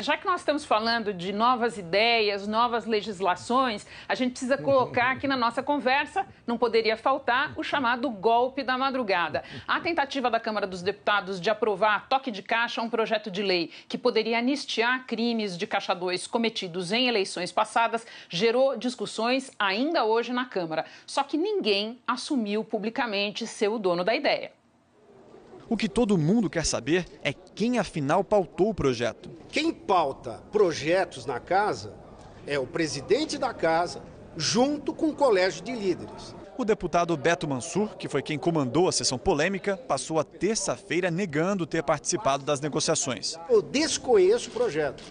Já que nós estamos falando de novas ideias, novas legislações, a gente precisa colocar aqui na nossa conversa, não poderia faltar, o chamado golpe da madrugada. A tentativa da Câmara dos Deputados de aprovar toque de caixa um projeto de lei que poderia anistiar crimes de caixa 2 cometidos em eleições passadas gerou discussões ainda hoje na Câmara. Só que ninguém assumiu publicamente ser o dono da ideia. O que todo mundo quer saber é quem afinal pautou o projeto. Quem pauta projetos na casa é o presidente da casa, junto com o colégio de líderes. O deputado Beto Mansur, que foi quem comandou a sessão polêmica, passou a terça-feira negando ter participado das negociações. Eu desconheço o projeto.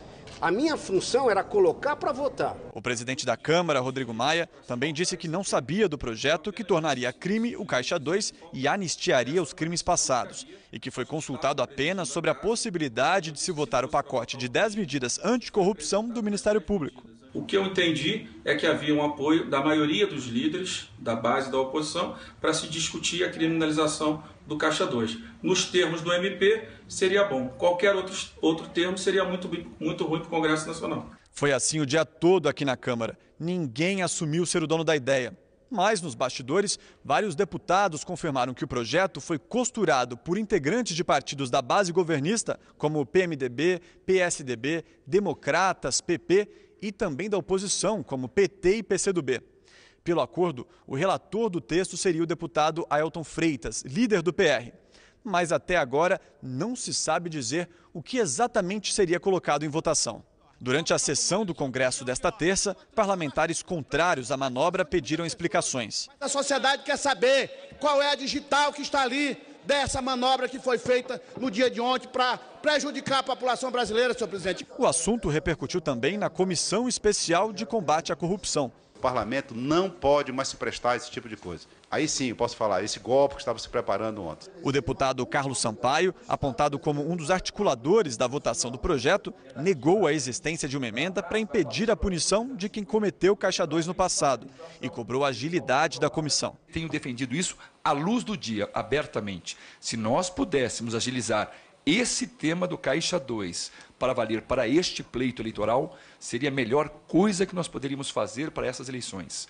A minha função era colocar para votar. O presidente da Câmara, Rodrigo Maia, também disse que não sabia do projeto que tornaria crime o Caixa 2 e anistiaria os crimes passados, e que foi consultado apenas sobre a possibilidade de se votar o pacote de 10 medidas anticorrupção do Ministério Público. O que eu entendi é que havia um apoio da maioria dos líderes da base da oposição para se discutir a criminalização do Caixa 2. Nos termos do MP, seria bom. Qualquer outro, outro termo seria muito, muito ruim para o Congresso Nacional. Foi assim o dia todo aqui na Câmara. Ninguém assumiu ser o dono da ideia. Mas nos bastidores, vários deputados confirmaram que o projeto foi costurado por integrantes de partidos da base governista, como o PMDB, PSDB, Democratas, PP e também da oposição, como PT e PCdoB. Pelo acordo, o relator do texto seria o deputado Ailton Freitas, líder do PR. Mas até agora não se sabe dizer o que exatamente seria colocado em votação. Durante a sessão do Congresso desta terça, parlamentares contrários à manobra pediram explicações. A sociedade quer saber qual é a digital que está ali dessa manobra que foi feita no dia de ontem para prejudicar a população brasileira, senhor presidente. O assunto repercutiu também na Comissão Especial de Combate à Corrupção parlamento não pode mais se prestar a esse tipo de coisa. Aí sim, eu posso falar, esse golpe que estava se preparando ontem. O deputado Carlos Sampaio, apontado como um dos articuladores da votação do projeto, negou a existência de uma emenda para impedir a punição de quem cometeu Caixa 2 no passado e cobrou a agilidade da comissão. Tenho defendido isso à luz do dia, abertamente. Se nós pudéssemos agilizar esse tema do Caixa 2 para valer para este pleito eleitoral seria a melhor coisa que nós poderíamos fazer para essas eleições.